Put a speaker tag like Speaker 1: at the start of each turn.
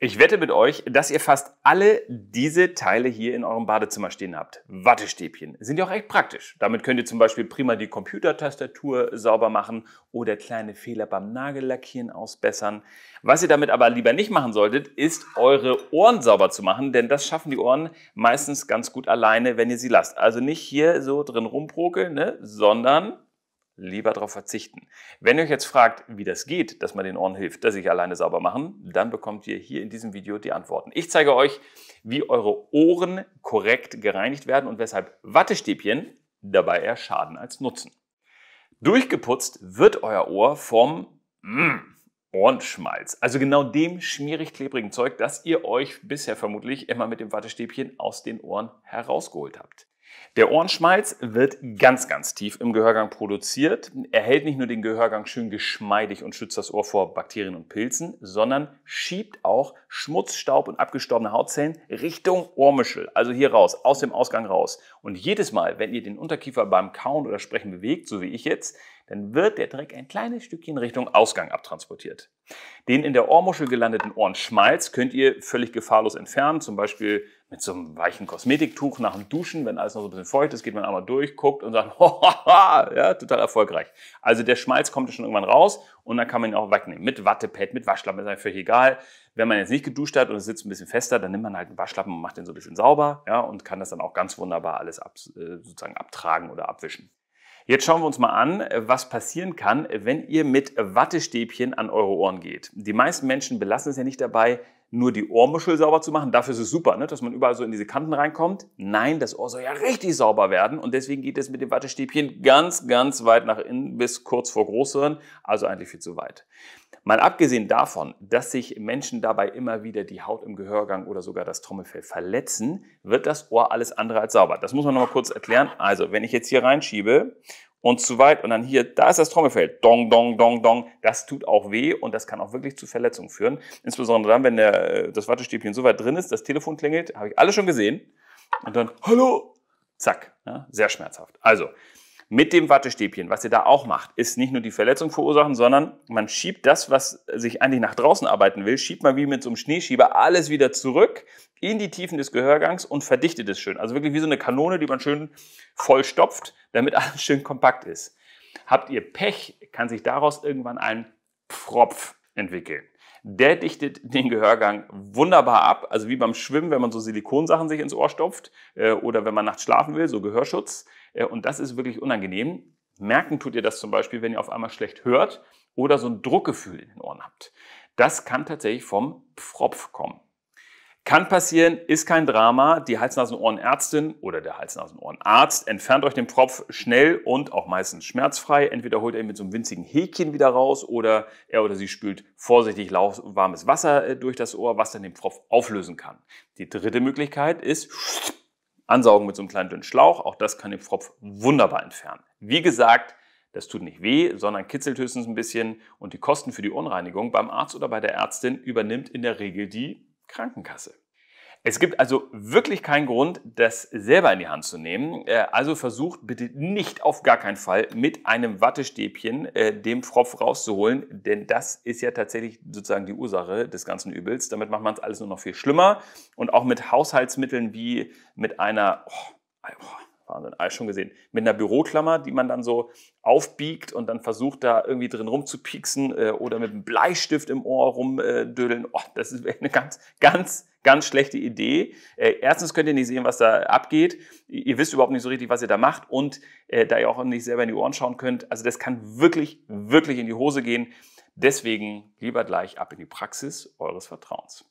Speaker 1: Ich wette mit euch, dass ihr fast alle diese Teile hier in eurem Badezimmer stehen habt. Wattestäbchen sind ja auch echt praktisch. Damit könnt ihr zum Beispiel prima die Computertastatur sauber machen oder kleine Fehler beim Nagellackieren ausbessern. Was ihr damit aber lieber nicht machen solltet, ist eure Ohren sauber zu machen, denn das schaffen die Ohren meistens ganz gut alleine, wenn ihr sie lasst. Also nicht hier so drin rumprokeln, ne? sondern lieber darauf verzichten. Wenn ihr euch jetzt fragt, wie das geht, dass man den Ohren hilft, dass sich alleine sauber machen, dann bekommt ihr hier in diesem Video die Antworten. Ich zeige euch, wie eure Ohren korrekt gereinigt werden und weshalb Wattestäbchen dabei eher schaden als nutzen. Durchgeputzt wird euer Ohr vom mm, Ohrenschmalz, also genau dem schmierig-klebrigen Zeug, das ihr euch bisher vermutlich immer mit dem Wattestäbchen aus den Ohren herausgeholt habt. Der Ohrenschmalz wird ganz, ganz tief im Gehörgang produziert. Er hält nicht nur den Gehörgang schön geschmeidig und schützt das Ohr vor Bakterien und Pilzen, sondern schiebt auch Schmutz, Staub und abgestorbene Hautzellen Richtung Ohrmuschel, also hier raus, aus dem Ausgang raus. Und jedes Mal, wenn ihr den Unterkiefer beim Kauen oder Sprechen bewegt, so wie ich jetzt, dann wird der Dreck ein kleines Stückchen Richtung Ausgang abtransportiert. Den in der Ohrmuschel gelandeten Ohrenschmalz könnt ihr völlig gefahrlos entfernen, zum Beispiel mit so einem weichen Kosmetiktuch nach dem Duschen, wenn alles noch so ein bisschen feucht ist, geht man einmal durch, guckt und sagt, hohaha, ja, total erfolgreich. Also der Schmalz kommt schon irgendwann raus und dann kann man ihn auch wegnehmen. Mit Wattepad, mit Waschlappen, ist einfach völlig egal. Wenn man jetzt nicht geduscht hat und es sitzt ein bisschen fester, dann nimmt man halt einen Waschlappen und macht den so ein bisschen sauber, ja, und kann das dann auch ganz wunderbar alles ab, äh, sozusagen abtragen oder abwischen. Jetzt schauen wir uns mal an, was passieren kann, wenn ihr mit Wattestäbchen an eure Ohren geht. Die meisten Menschen belassen es ja nicht dabei, nur die Ohrmuschel sauber zu machen. Dafür ist es super, ne? dass man überall so in diese Kanten reinkommt. Nein, das Ohr soll ja richtig sauber werden und deswegen geht es mit dem Wattestäbchen ganz, ganz weit nach innen bis kurz vor Großhirn, also eigentlich viel zu weit. Mal abgesehen davon, dass sich Menschen dabei immer wieder die Haut im Gehörgang oder sogar das Trommelfell verletzen, wird das Ohr alles andere als sauber. Das muss man nochmal kurz erklären. Also, wenn ich jetzt hier reinschiebe und zu weit und dann hier, da ist das Trommelfell, dong, dong, dong, dong, das tut auch weh und das kann auch wirklich zu Verletzungen führen. Insbesondere dann, wenn der, äh, das Wattestäbchen so weit drin ist, das Telefon klingelt, habe ich alle schon gesehen und dann, hallo, zack, ja, ne? sehr schmerzhaft. Also, mit dem Wattestäbchen, was ihr da auch macht, ist nicht nur die Verletzung verursachen, sondern man schiebt das, was sich eigentlich nach draußen arbeiten will, schiebt man wie mit so einem Schneeschieber alles wieder zurück in die Tiefen des Gehörgangs und verdichtet es schön. Also wirklich wie so eine Kanone, die man schön voll stopft, damit alles schön kompakt ist. Habt ihr Pech, kann sich daraus irgendwann ein Pfropf entwickeln. Der dichtet den Gehörgang wunderbar ab. Also wie beim Schwimmen, wenn man so Silikonsachen sich ins Ohr stopft äh, oder wenn man nachts schlafen will, so Gehörschutz. Äh, und das ist wirklich unangenehm. Merken tut ihr das zum Beispiel, wenn ihr auf einmal schlecht hört oder so ein Druckgefühl in den Ohren habt. Das kann tatsächlich vom Pfropf kommen. Kann passieren, ist kein Drama. Die Halsnasenohrenärztin oder der Halsnasenohrenarzt entfernt euch den Propf schnell und auch meistens schmerzfrei. Entweder holt er ihn mit so einem winzigen Häkchen wieder raus oder er oder sie spült vorsichtig warmes Wasser äh, durch das Ohr, was dann den Propf auflösen kann. Die dritte Möglichkeit ist Ansaugen mit so einem kleinen dünnen Schlauch. Auch das kann den Propf wunderbar entfernen. Wie gesagt, das tut nicht weh, sondern kitzelt höchstens ein bisschen und die Kosten für die Unreinigung beim Arzt oder bei der Ärztin übernimmt in der Regel die Krankenkasse. Es gibt also wirklich keinen Grund, das selber in die Hand zu nehmen. Äh, also versucht bitte nicht auf gar keinen Fall mit einem Wattestäbchen äh, den Pfropf rauszuholen, denn das ist ja tatsächlich sozusagen die Ursache des ganzen Übels. Damit macht man es alles nur noch viel schlimmer. Und auch mit Haushaltsmitteln wie mit einer, oh, oh Wahnsinn, alles schon gesehen. Mit einer Büroklammer, die man dann so aufbiegt und dann versucht, da irgendwie drin rumzupieksen äh, oder mit einem Bleistift im Ohr rumdödeln. Äh, oh, das ist eine ganz, ganz, ganz schlechte Idee. Äh, erstens könnt ihr nicht sehen, was da abgeht. Ihr, ihr wisst überhaupt nicht so richtig, was ihr da macht und äh, da ihr auch nicht selber in die Ohren schauen könnt. Also das kann wirklich, wirklich in die Hose gehen. Deswegen lieber gleich ab in die Praxis eures Vertrauens.